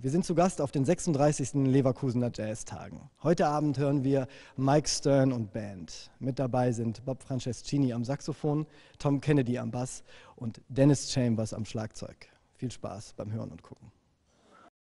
Wir sind zu Gast auf den 36. Leverkusener Jazztagen. Heute Abend hören wir Mike Stern und Band. Mit dabei sind Bob Franceschini am Saxophon, Tom Kennedy am Bass und Dennis Chambers am Schlagzeug. Viel Spaß beim Hören und Gucken.